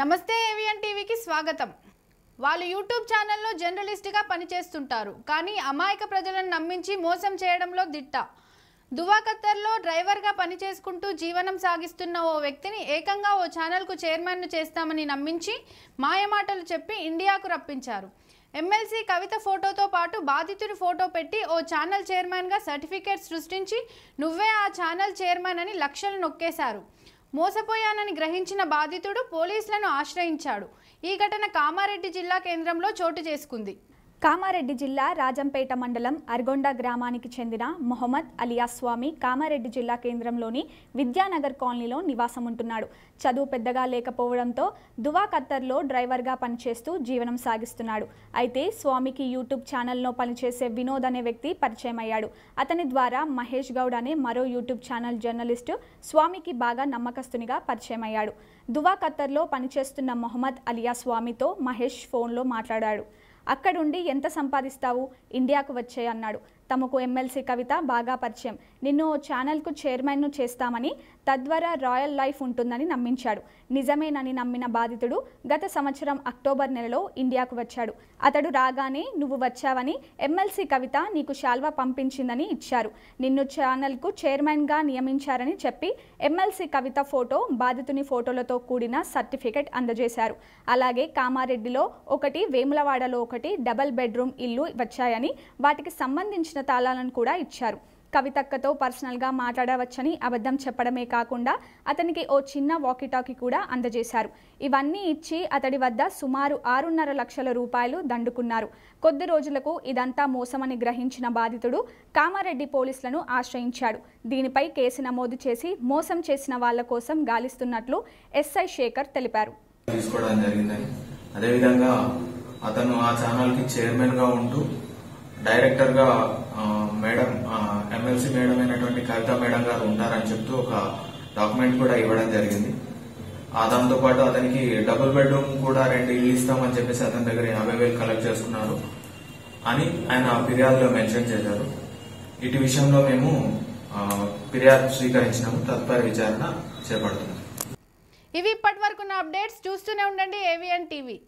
నమస్తే ఏవిఎన్ టీవీకి స్వాగతం వాళ్ళు యూట్యూబ్ ఛానల్లో జర్నలిస్ట్గా పనిచేస్తుంటారు కానీ అమాయక ప్రజలను నమ్మించి మోసం చేయడంలో దిట్ట దువాకత్తర్లో డ్రైవర్గా పనిచేసుకుంటూ జీవనం సాగిస్తున్న ఓ వ్యక్తిని ఏకంగా ఓ ఛానల్కు చైర్మన్ను చేస్తామని నమ్మించి మాయమాటలు చెప్పి ఇండియాకు రప్పించారు ఎమ్మెల్సీ కవిత ఫోటోతో పాటు బాధితుడి ఫోటో పెట్టి ఓ ఛానల్ చైర్మన్గా సర్టిఫికేట్ సృష్టించి నువ్వే ఆ ఛానల్ చైర్మన్ అని లక్షలు నొక్కేశారు మోసపోయానని గ్రహించిన బాధితుడు పోలీసులను ఆశ్రయించాడు ఈ ఘటన కామారెడ్డి జిల్లా కేంద్రంలో చోటు చేసుకుంది కామారెడ్డి జిల్లా రాజంపేట మండలం అర్గొండ గ్రామానికి చెందిన మొహమ్మద్ అలియా స్వామి కామారెడ్డి జిల్లా కేంద్రంలోని విద్యానగర్ కాలనీలో నివాసం ఉంటున్నాడు చదువు పెద్దగా లేకపోవడంతో దువా డ్రైవర్గా పనిచేస్తూ జీవనం సాగిస్తున్నాడు అయితే స్వామికి యూట్యూబ్ ఛానల్లో పనిచేసే వినోద్ అనే వ్యక్తి పరిచయం అయ్యాడు అతని ద్వారా మహేష్ గౌడ్ అనే మరో యూట్యూబ్ ఛానల్ జర్నలిస్టు స్వామికి బాగా నమ్మకస్తునిగా పరిచయం అయ్యాడు దువా పనిచేస్తున్న మొహమ్మద్ అలియా స్వామితో మహేష్ ఫోన్లో మాట్లాడాడు అక్కడుండి ఎంత సంపాదిస్తావు ఇండియాకు వచ్చే అన్నాడు తమకు ఎమ్మెల్సీ కవిత బాగా పరిచయం నిన్ను ఛానల్కు చైర్మన్ను చేస్తామని తద్వారా రాయల్ లైఫ్ ఉంటుందని నమ్మించాడు నిజమేనని నమ్మిన బాధితుడు గత సంవత్సరం అక్టోబర్ నెలలో ఇండియాకు వచ్చాడు అతడు రాగానే నువ్వు వచ్చావని ఎమ్మెల్సీ కవిత నీకు శాల్వా పంపించిందని ఇచ్చారు నిన్ను ఛానల్కు చైర్మన్గా నియమించారని చెప్పి ఎమ్మెల్సీ కవిత ఫోటో బాధితుని ఫోటోలతో కూడిన సర్టిఫికెట్ అందజేశారు అలాగే కామారెడ్డిలో ఒకటి వేములవాడలో ఒకటి డబల్ బెడ్రూమ్ ఇల్లు వచ్చాయని వాటికి సంబంధించిన సంబంధించిన తాళాలను కూడా ఇచ్చారు కవితక్కతో పర్సనల్గా మాట్లాడవచ్చని అబద్ధం చెప్పడమే కాకుండా అతనికి ఓ చిన్న వాకీటాకీ కూడా అందజేశారు ఇవన్నీ ఇచ్చి అతడి వద్ద సుమారు ఆరున్నర లక్షల రూపాయలు దండుకున్నారు కొద్ది రోజులకు ఇదంతా మోసమని గ్రహించిన బాధితుడు కామారెడ్డి పోలీసులను ఆశ్రయించాడు దీనిపై కేసు నమోదు చేసి మోసం చేసిన వాళ్ల కోసం గాలిస్తున్నట్లు ఎస్ఐ శేఖర్ తెలిపారు అదేవిధంగా అతను ఆ చైర్మన్ గా ఉంటూ డైరెక్టర్ గా మేడం ఎమ్మెల్సీ మేడం అయినటువంటి కవిత మేడం గారు ఉంటారని చెప్తూ ఒక డాక్యుమెంట్ కూడా ఇవ్వడం జరిగింది దాంతో పాటు అతనికి డబుల్ బెడ్రూమ్ కూడా రెండు ఇల్లు ఇస్తామని చెప్పేసి అతని దగ్గర యాభై వేలు కలెక్ట్ చేసుకున్నారు అని ఆయన ఫిర్యాదులో మెన్షన్ చేశారు ఇటు విషయంలో మేము ఫిర్యాదు స్వీకరించినాము తత్పర విచారణ చేపడుతున్నాం ఇవి ఇప్పటి వరకు అప్డేట్స్ చూస్తూనే ఉండండి ఏవిఎన్ టీవీ